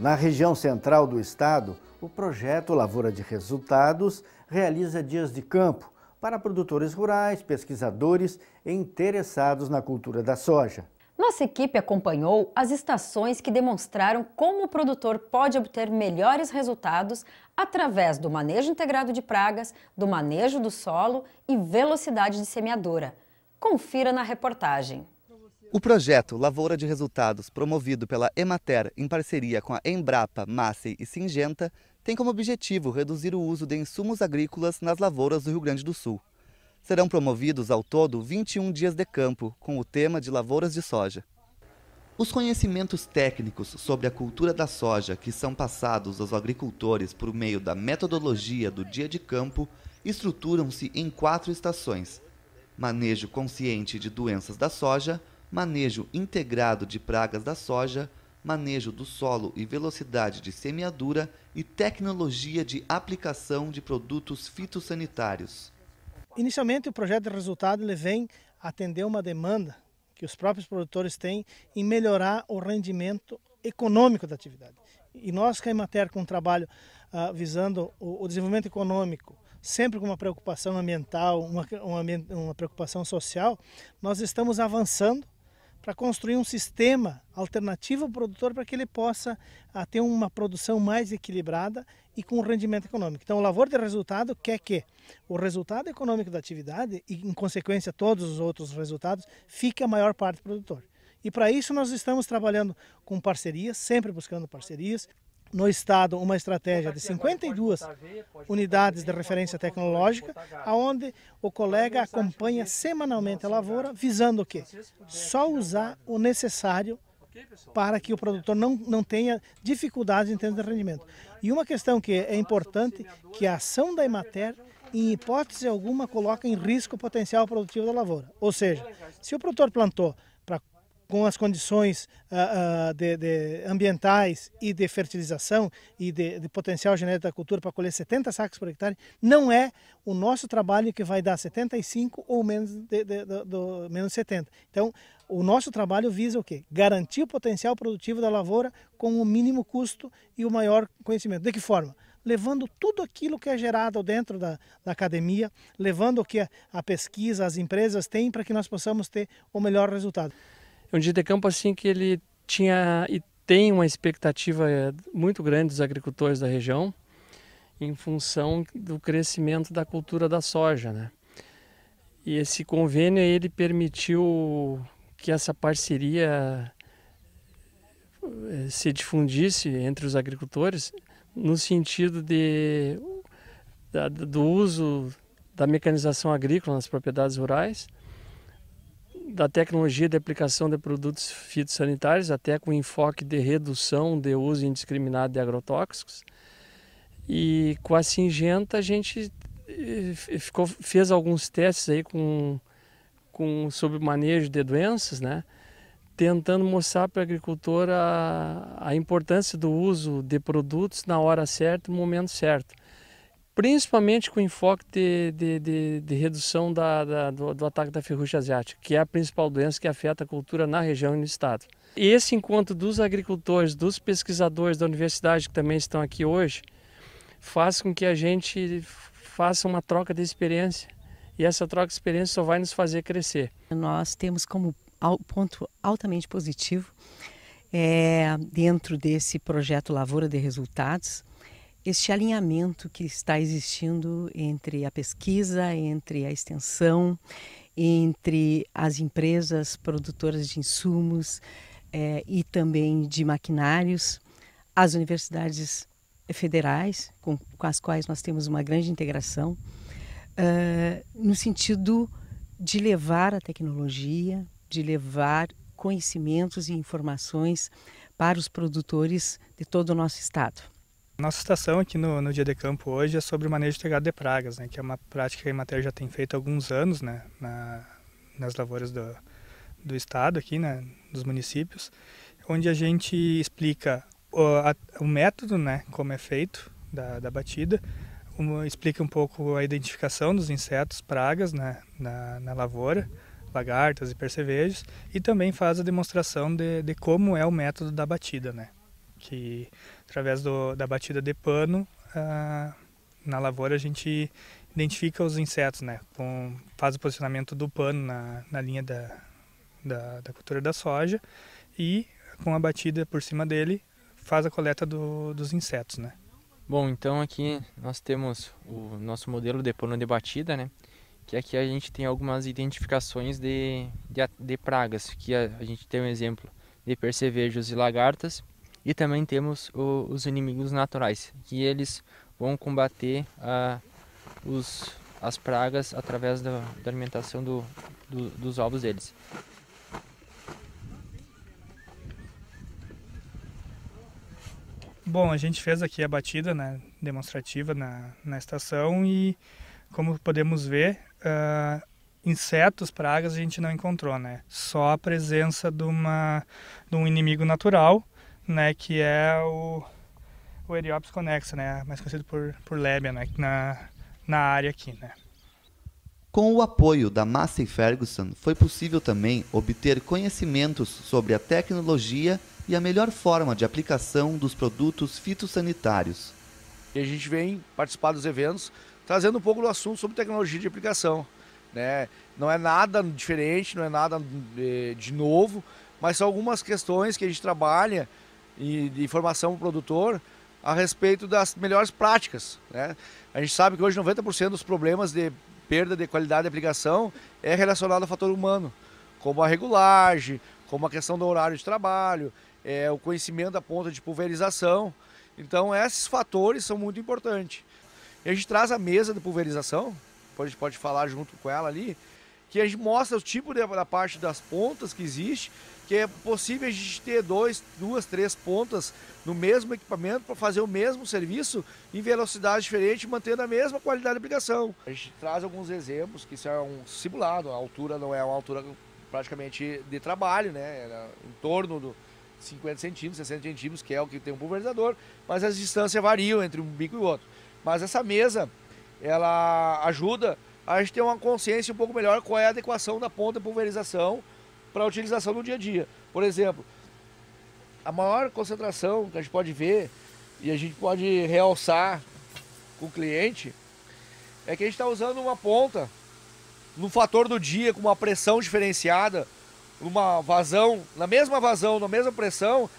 Na região central do estado, o projeto Lavoura de Resultados realiza dias de campo para produtores rurais, pesquisadores e interessados na cultura da soja. Nossa equipe acompanhou as estações que demonstraram como o produtor pode obter melhores resultados através do manejo integrado de pragas, do manejo do solo e velocidade de semeadura. Confira na reportagem. O projeto Lavoura de Resultados, promovido pela Emater em parceria com a Embrapa, Massey e Singenta, tem como objetivo reduzir o uso de insumos agrícolas nas lavouras do Rio Grande do Sul. Serão promovidos ao todo 21 dias de campo com o tema de lavouras de soja. Os conhecimentos técnicos sobre a cultura da soja que são passados aos agricultores por meio da metodologia do dia de campo estruturam-se em quatro estações: manejo consciente de doenças da soja, manejo integrado de pragas da soja, manejo do solo e velocidade de semeadura e tecnologia de aplicação de produtos fitossanitários. Inicialmente, o projeto de resultado ele vem atender uma demanda que os próprios produtores têm em melhorar o rendimento econômico da atividade. E nós, que a Emater, com um trabalho uh, visando o, o, desenvolvimento econômico, sempre com uma preocupação ambiental, uma, uma, uma preocupação social, nós estamos avançando para construir um sistema alternativo ao produtor para que ele possa a, ah, ter uma produção mais equilibrada e com rendimento econômico. Então, o lavor de resultado quer que o resultado econômico da atividade e, em consequência, todos os outros resultados, fique a maior parte do produtor. E para isso nós estamos trabalhando com parcerias, sempre buscando parcerias, no Estado uma estratégia de 52 unidades de referência tecnológica, aonde o colega acompanha semanalmente a lavoura, visando o quê? Só usar o necessário para que o produtor não, não tenha dificuldades em termos de rendimento. E uma questão que é importante, que a ação da é Emater, é em hipótese alguma, coloca em risco o potencial produtivo da lavoura. Ou seja, se o produtor plantou com as condições uh, uh, de, de ambientais e de fertilização e de, de potencial genético da cultura para colher 70 sacos por hectare, não é o nosso trabalho que vai dar 75 ou menos de, do, menos 70. Então, o nosso trabalho visa o quê? Garantir o potencial produtivo da lavoura com o mínimo custo e o maior conhecimento. De que forma? levando tudo aquilo que é gerado dentro da, da academia, levando o que a, a pesquisa, as empresas têm para que nós possamos ter o melhor resultado. É um dia de campo assim que ele tinha e tem uma expectativa eh, muito grande dos agricultores da região em função do crescimento da cultura da soja, né? E esse convênio ele permitiu que essa parceria eh, se difundisse entre os agricultores no sentido de, da, do uso da mecanização agrícola nas propriedades rurais da tecnologia de aplicação de produtos fitossanitários, até com enfoque de redução de uso indiscriminado de agrotóxicos. E com a Singenta a gente eh, ficou, fez alguns testes aí com, com sobre manejo de doenças, né? Tentando mostrar para o agricultora a, a importância do uso de produtos na hora certa, no momento certo principalmente com enfoque de, de, de, de redução da, da, do, do, ataque da ferrugem asiática, que é a principal doença que afeta a cultura na região e no estado. E esse encontro dos agricultores, dos pesquisadores da universidade que também estão aqui hoje, faz com que a gente faça uma troca de experiência. E essa troca de experiência só vai nos fazer crescer. Nós temos como ponto altamente positivo, é, dentro desse projeto Lavoura de Resultados, este alinhamento que está existindo entre a pesquisa, entre a extensão, entre as empresas produtoras de insumos eh, e também de maquinários, as universidades federais, com, com as quais nós temos uma grande integração, uh, no sentido de levar a tecnologia, de levar conhecimentos e informações para os produtores de todo o nosso estado. Nossa estação aqui no, no, dia de campo hoje é sobre o manejo integrado de pragas, né, que é uma prática que a matéria já tem feito há alguns anos né, na, nas lavouras do, do estado aqui, né, dos municípios, onde a gente explica o, a, o método, né, como é feito da, da batida, um, explica um pouco a identificação dos insetos, pragas né, na, na lavoura, lagartas e percevejos, e também faz a demonstração de, de como é o método da batida, né, que através do, da batida de pano, ah, na lavoura a gente identifica os insetos, né? Com, faz o posicionamento do pano na, na linha da, da, da cultura da soja e com a batida por cima dele faz a coleta do, dos insetos, né? Bom, então aqui nós temos o nosso modelo de pano de batida, né? Que aqui a gente tem algumas identificações de, de, de pragas, que a, a gente tem um exemplo de percevejos e lagartas, e também temos o, os inimigos naturais, que eles vão combater os, as pragas através da, da alimentação do, do, dos ovos deles. Bom, a gente fez aqui a batida né, demonstrativa na, na estação e, como podemos ver, uh, insetos, pragas a gente não encontrou, né? Só a presença de, uma, de um inimigo natural né, que é o, o Eriopsis conexo, né, mais conhecido por, por Lébia, né, na, na área aqui, né. Com o apoio da Massey Ferguson, foi possível também obter conhecimentos sobre a tecnologia e a melhor forma de aplicação dos produtos fitossanitários. E a gente vem participar dos eventos trazendo um pouco do assunto sobre tecnologia de aplicação. Né? Não é nada diferente, não é nada eh, de novo, mas são algumas questões que a gente trabalha e de informação para o produtor a respeito das melhores práticas. Né? A gente sabe que hoje 90% dos problemas de perda de qualidade de aplicação é relacionado ao fator humano, como a regulagem, como a questão do horário de trabalho, é, o conhecimento da ponta de pulverização. Então, esses fatores são muito importantes. E a gente traz a mesa de pulverização, a gente pode falar junto com ela ali, que a gente mostra o tipo de, da parte das pontas que existe, que é possível a gente ter dois, duas, três pontas no mesmo equipamento para fazer o mesmo serviço em velocidade diferente, mantendo a mesma qualidade de aplicação. A gente traz alguns exemplos, que isso é um simulado, a altura não é uma altura praticamente de trabalho, né? Era em torno do 50 centímetros, 60 centímetros, que é o que tem um pulverizador, mas as distâncias variam entre um bico e outro. Mas essa mesa, ela ajuda a gente tem uma consciência um pouco melhor qual é a adequação da ponta pulverização para a utilização no dia a dia. Por exemplo, a maior concentração que a gente pode ver e a gente pode realçar com o cliente é que a gente está usando uma ponta no fator do dia com uma pressão diferenciada, uma vazão, na mesma vazão, na mesma pressão,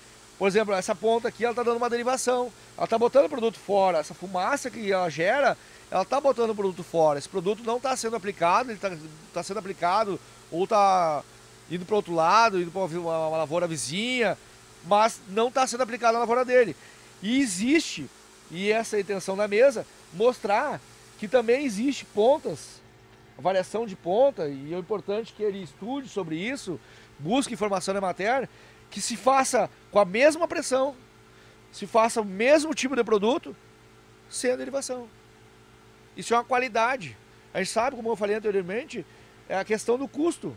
por exemplo, essa ponta aqui, ela está dando uma derivação, ela está botando o produto fora, essa fumaça que ela gera, ela está botando o produto fora. Esse produto não está sendo aplicado, ele está tá sendo aplicado ou está indo para outro lado, indo para uma, uma lavoura vizinha, mas não está sendo aplicado na lavoura dele. E existe, e essa é a intenção da mesa, mostrar que também existe pontas, variação de ponta, e é importante que ele estude sobre isso, busque informação na matéria, que se faça com a mesma pressão, se faça o mesmo tipo de produto, sem a derivação. Isso é uma qualidade. A gente sabe, como eu falei anteriormente, é a questão do custo.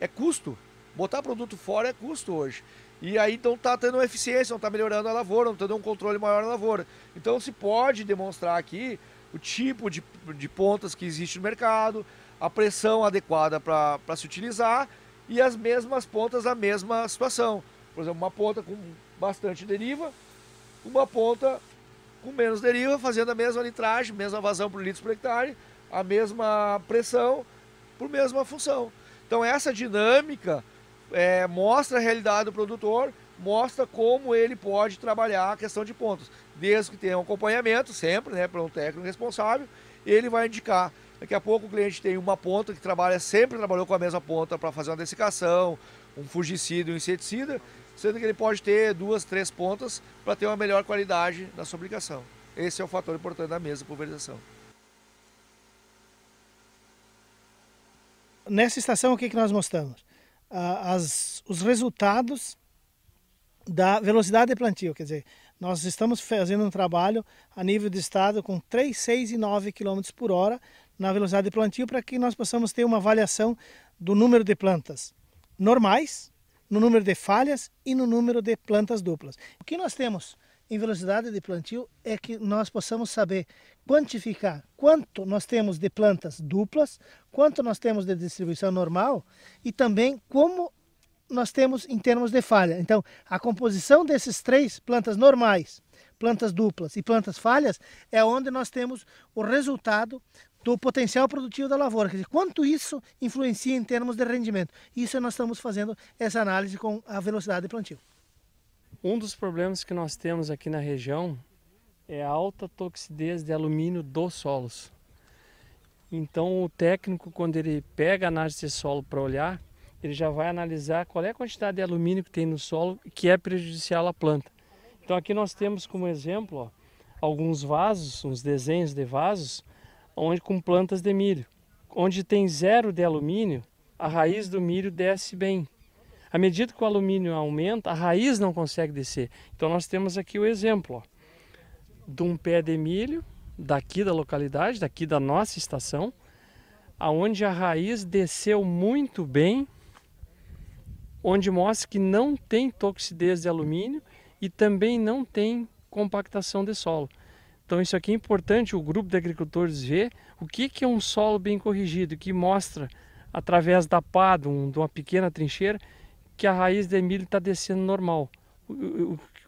É custo. Botar produto fora é custo hoje. E aí então está tendo eficiência, não está melhorando a lavoura, não está dando um controle maior na lavoura. Então se pode demonstrar aqui o tipo de, de pontas que existe no mercado, a pressão adequada para se utilizar e as mesmas pontas, a mesma situação. Por exemplo, uma ponta com bastante deriva, uma ponta com menos deriva, fazendo a mesma litragem, mesma vazão por litro por hectare, a mesma pressão por mesma função. Então essa dinâmica é, mostra a realidade do produtor, mostra como ele pode trabalhar a questão de pontos. Desde que tenha um acompanhamento, sempre, né, para um técnico responsável, ele vai indicar Daqui a pouco o cliente tem uma ponta que trabalha, sempre trabalhou com a mesma ponta para fazer uma dessicação, um fungicida, um inseticida, sendo que ele pode ter duas, três pontas para ter uma melhor qualidade na sua aplicação. Esse é o fator importante da mesa pulverização. Nessa estação, o que, que nós mostramos? As, os resultados da velocidade de plantio, quer dizer, nós estamos fazendo um trabalho a nível de estado com 3, 6 e 9 km por hora na velocidade de plantio para que nós possamos ter uma avaliação do número de plantas normais, no número de falhas e no número de plantas duplas. O que nós temos em velocidade de plantio é que nós possamos saber quantificar quanto nós temos de plantas duplas, quanto nós temos de distribuição normal e também como nós temos em termos de falha. Então, a composição desses três plantas normais, plantas duplas e plantas falhas é onde nós temos o resultado do potencial produtivo da lavoura, quer dizer, quanto isso influencia em termos de rendimento. Isso nós estamos fazendo essa análise com a velocidade de plantio. Um dos problemas que nós temos aqui na região é a alta toxidez de alumínio dos solos. Então o técnico, quando ele pega a análise de solo para olhar, ele já vai analisar qual é a quantidade de alumínio que tem no solo que é prejudicial à planta. Então aqui nós temos como exemplo ó, alguns vasos, uns desenhos de vasos, onde com plantas de milho. Onde tem zero de alumínio, a raiz do milho desce bem. À medida que o alumínio aumenta, a raiz não consegue descer. Então nós temos aqui o exemplo ó, de um pé de milho daqui da localidade, daqui da nossa estação, aonde a raiz desceu muito bem, onde mostra que não tem toxidez de alumínio e também não tem compactação de solo. Então isso aqui é importante o grupo de agricultores ver o que, que é um solo bem corrigido, que mostra através da pá de, um, de uma pequena trincheira que a raiz de milho está descendo normal.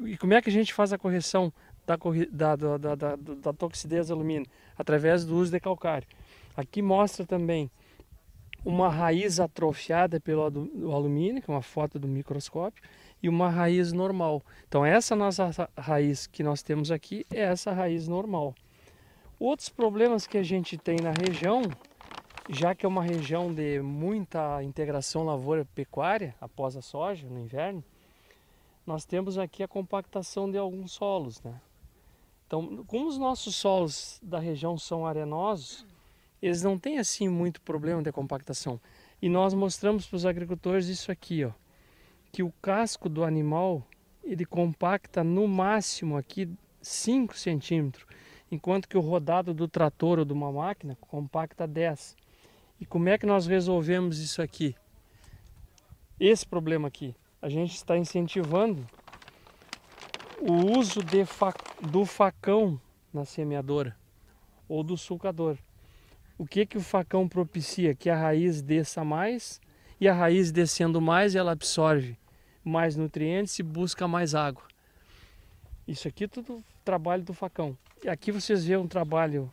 E como é que a gente faz a correção da, da, da, da, toxidez alumínio? Através do uso de calcário. Aqui mostra também uma raiz atrofiada pelo alumínio, que é uma foto do microscópio, e uma raiz normal. Então essa nossa raiz que nós temos aqui é essa raiz normal. Outros problemas que a gente tem na região, já que é uma região de muita integração lavoura-pecuária após a soja no inverno, nós temos aqui a compactação de alguns solos, né? Então, como os nossos solos da região são arenosos, eles não têm assim muito problema de compactação. E nós mostramos para os agricultores isso aqui, ó, que o casco do animal ele compacta no máximo aqui 5 centímetros, enquanto que o rodado do trator ou de uma máquina compacta 10. E como é que nós resolvemos isso aqui? Esse problema aqui. A gente está incentivando o uso fa do facão na semeadora ou do sulcador o que que o facão propicia? Que a raiz desça mais e a raiz descendo mais ela absorve mais nutrientes e busca mais água. Isso aqui é tudo trabalho do facão. E aqui vocês veem um trabalho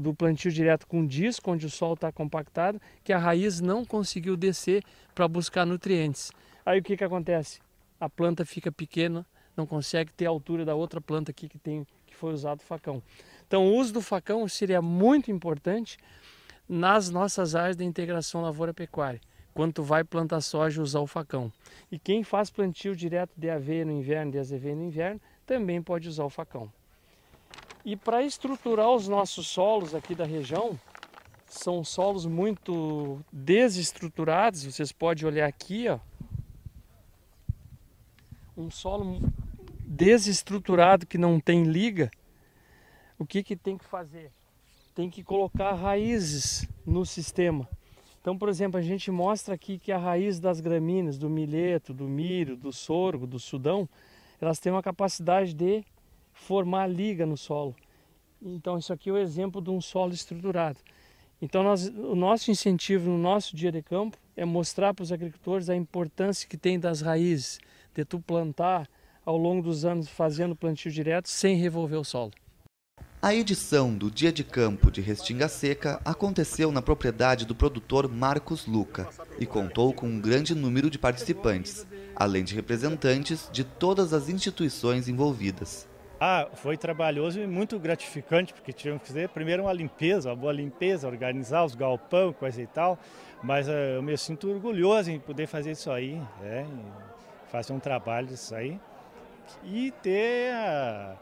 do plantio direto com disco, onde o sol está compactado, que a raiz não conseguiu descer para buscar nutrientes. Aí o que, que acontece? A planta fica pequena, não consegue ter a altura da outra planta aqui que tem que foi usado o facão. Então, o uso do facão seria muito importante nas nossas áreas de integração lavoura-pecuária. Quando tu vai plantar soja, usar o facão. E quem faz plantio direto de aveia no inverno, de azeveia no inverno, também pode usar o facão. E para estruturar os nossos solos aqui da região, são solos muito desestruturados. Vocês podem olhar aqui, ó. Um solo desestruturado que não tem liga o que, que tem que fazer? Tem que colocar raízes no sistema. Então, por exemplo, a gente mostra aqui que a raiz das gramíneas, do milheto, do milho, do sorgo, do sudão, elas têm uma capacidade de formar liga no solo. Então, isso aqui é o exemplo de um solo estruturado. Então, nós, o nosso incentivo no nosso dia de campo é mostrar para os agricultores a importância que tem das raízes, de tu plantar ao longo dos anos fazendo plantio direto sem revolver o solo. A edição do Dia de Campo de Restinga Seca aconteceu na propriedade do produtor Marcos Luca e contou com um grande número de participantes, além de representantes de todas as instituições envolvidas. Ah, foi trabalhoso e muito gratificante, porque tivemos que fazer primeiro uma limpeza, uma boa limpeza, organizar os galpão, coisa e tal, mas eh, eu me sinto orgulhoso em poder fazer isso aí, né? fazer um trabalho disso aí e ter a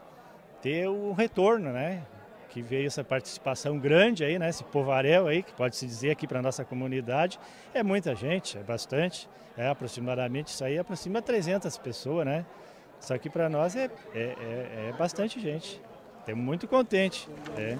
ter o retorno, né? Que veio essa participação grande aí, né? Esse povaréu aí, que pode se dizer aqui para a nossa comunidade. É muita gente, é bastante. É aproximadamente, isso aí aproxima 300 pessoas, né? Isso aqui para nós é, é, é, é bastante gente. Estamos muito contente. É.